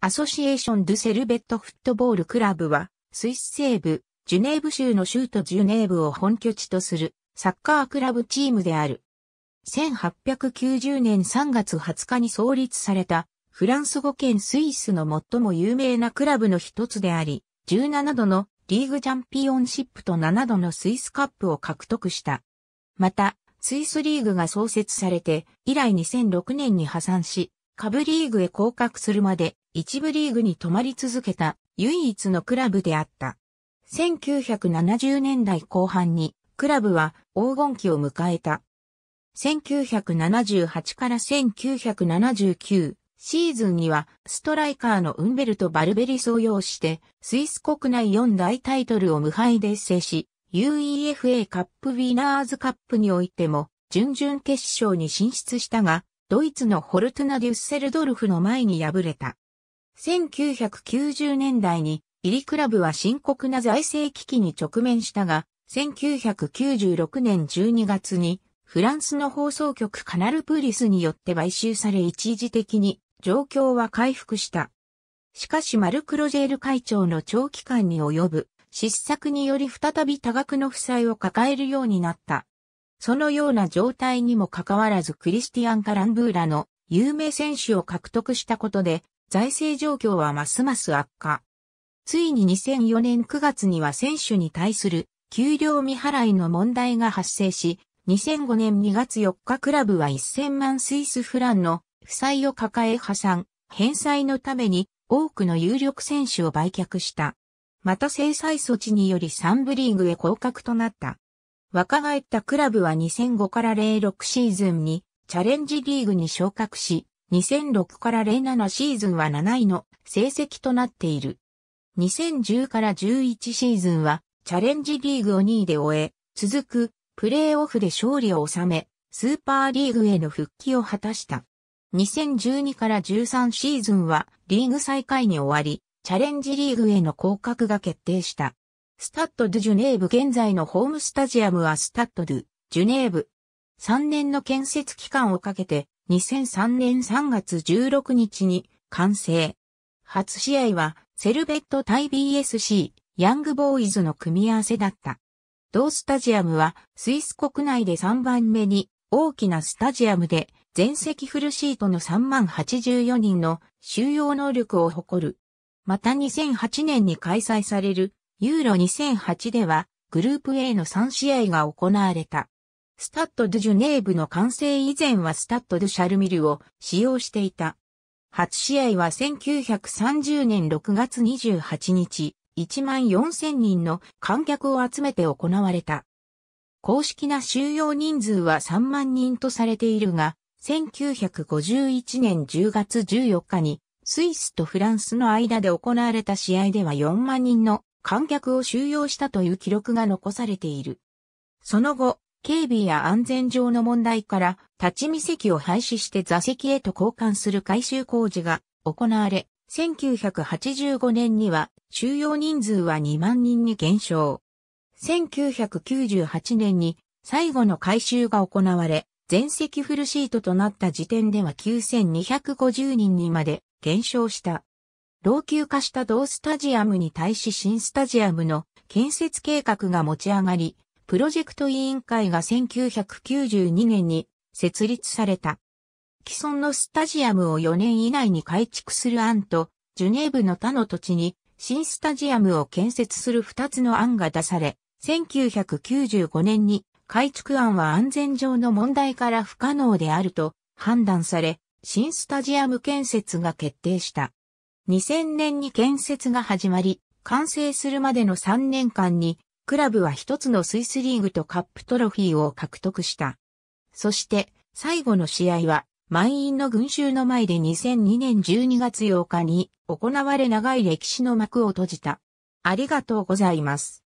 アソシエーション・ドゥ・セルベット・フットボール・クラブは、スイス西部、ジュネーブ州の州都ジュネーブを本拠地とするサッカークラブチームである。1890年3月20日に創立されたフランス語圏スイスの最も有名なクラブの一つであり、17度のリーグチャンピオンシップと7度のスイスカップを獲得した。また、スイスリーグが創設されて以来2006年に破産し、下部リーグへ降格するまで一部リーグに泊まり続けた唯一のクラブであった。1970年代後半にクラブは黄金期を迎えた。1978から1979シーズンにはストライカーのウンベルト・バルベリスを擁してスイス国内4大タイトルを無敗で制し UEFA カップウィナーズカップにおいても準々決勝に進出したがドイツのホルトゥナ・デュッセルドルフの前に敗れた。1990年代に、イリクラブは深刻な財政危機に直面したが、1996年12月に、フランスの放送局カナルプリスによって買収され一時的に状況は回復した。しかしマルク・ロジェール会長の長期間に及ぶ失策により再び多額の負債を抱えるようになった。そのような状態にもかかわらずクリスティアン・カランブーラの有名選手を獲得したことで財政状況はますます悪化。ついに2004年9月には選手に対する給料未払いの問題が発生し、2005年2月4日クラブは1000万スイスフランの負債を抱え破産、返済のために多くの有力選手を売却した。また制裁措置により3部リーグへ降格となった。若返ったクラブは2005から06シーズンにチャレンジリーグに昇格し、2006から07シーズンは7位の成績となっている。2010から11シーズンはチャレンジリーグを2位で終え、続くプレーオフで勝利を収め、スーパーリーグへの復帰を果たした。2012から13シーズンはリーグ再開に終わり、チャレンジリーグへの降格が決定した。スタッド・ドゥ・ジュネーブ現在のホームスタジアムはスタッド・ドゥ・ジュネーブ。3年の建設期間をかけて2003年3月16日に完成。初試合はセルベット対 BSC、ヤングボーイズの組み合わせだった。同スタジアムはスイス国内で3番目に大きなスタジアムで全席フルシートの3万84人の収容能力を誇る。また2008年に開催されるユーロ2008ではグループ A の3試合が行われた。スタッド・ドゥ・ジュネーブの完成以前はスタッド・ドゥ・シャルミルを使用していた。初試合は1930年6月28日、1万4000人の観客を集めて行われた。公式な収容人数は3万人とされているが、1951年10月14日にスイスとフランスの間で行われた試合では4万人の観客を収容したという記録が残されている。その後、警備や安全上の問題から立ち見席を廃止して座席へと交換する改修工事が行われ、1985年には収容人数は2万人に減少。1998年に最後の改修が行われ、全席フルシートとなった時点では9250人にまで減少した。老朽化した同スタジアムに対し新スタジアムの建設計画が持ち上がり、プロジェクト委員会が1992年に設立された。既存のスタジアムを4年以内に改築する案と、ジュネーブの他の土地に新スタジアムを建設する2つの案が出され、1995年に改築案は安全上の問題から不可能であると判断され、新スタジアム建設が決定した。2000年に建設が始まり、完成するまでの3年間にクラブは一つのスイスリーグとカップトロフィーを獲得した。そして、最後の試合は、満員の群衆の前で2002年12月8日に行われ長い歴史の幕を閉じた。ありがとうございます。